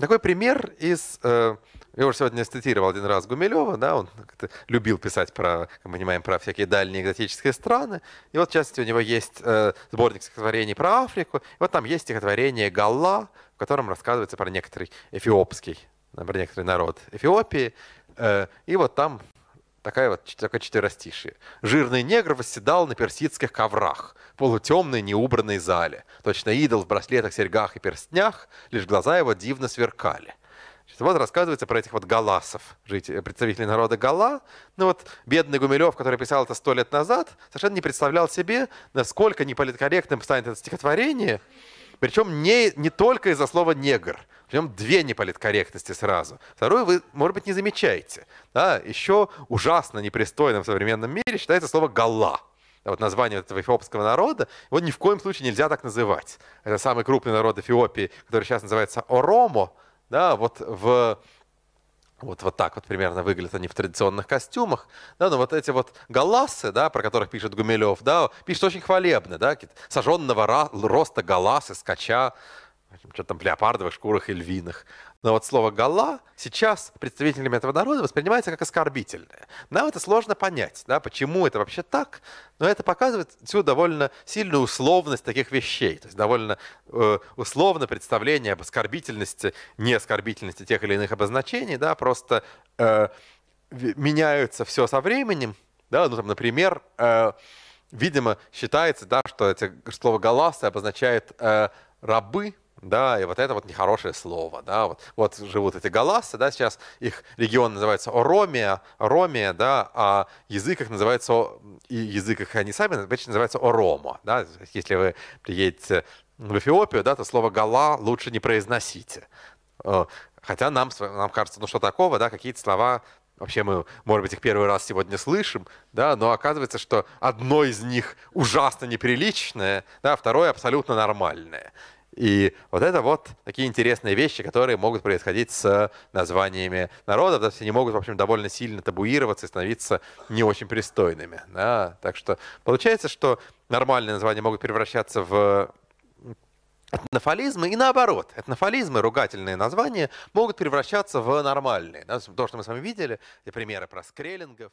такой пример из... Э, я уже сегодня цитировал один раз Гумилева, да, он любил писать про, мы понимаем, про всякие дальние экзотические страны. И вот, в частности, у него есть э, сборник стихотворений про Африку. И вот там есть стихотворение «Галла», в котором рассказывается про некоторый эфиопский, про некоторый народ Эфиопии. Э, и вот там Такая вот, такая четверостишие. Жирный негр восседал на персидских коврах, полутемной неубранной зале. Точно идол в браслетах, серьгах и перстнях, лишь глаза его дивно сверкали. Вот рассказывается про этих вот галасов, э, представителей народа гала. Ну вот бедный Гумилев, который писал это сто лет назад, совершенно не представлял себе, насколько неполиткорректным станет это стихотворение, причем не, не только из-за слова «негр» прям две неполиткорректности сразу. Второе вы, может быть, не замечаете. Да? Еще ужасно непристойным в современном мире считается слово «гала». Вот название этого эфиопского народа, его ни в коем случае нельзя так называть. Это самый крупный народ Эфиопии, который сейчас называется Оромо. Да, вот в вот, вот так вот примерно выглядят они в традиционных костюмах. Да, но вот эти вот галасы, да, про которых пишет Гумилев, да, пишет очень хвалебно, да, сожженного роста галасы, скача, что там в леопардовых шкурах и львиных. Но вот слово «гала» сейчас представителями этого народа воспринимается как оскорбительное. Нам это сложно понять, да, почему это вообще так, но это показывает всю довольно сильную условность таких вещей, то есть довольно э, условно представление об оскорбительности, неоскорбительности тех или иных обозначений, да, просто э, меняются все со временем, да, ну там, например, э, видимо, считается, да, что эти, слово «галасы» обозначает э, рабы, да, и вот это вот нехорошее слово, да, вот, вот живут эти галасы, да, сейчас их регион называется Оромия, Ромия, да, а язык их называется, и язык их они сами обычно называется Оромо, да, если вы приедете в Эфиопию, да, то слово гала лучше не произносите. Э, хотя нам, нам кажется, ну что такого, да, какие-то слова Вообще мы, может быть, их первый раз сегодня слышим, да, но оказывается, что одно из них ужасно неприличное, да, второе абсолютно нормальное. И вот это вот такие интересные вещи, которые могут происходить с названиями народов. Да, все они могут, в общем, довольно сильно табуироваться и становиться не очень пристойными. Да. Так что получается, что нормальные названия могут превращаться в Этнофализмы и наоборот. Этнофализмы, ругательные названия, могут превращаться в нормальные. то, что мы с вами видели, примеры про скреллингов.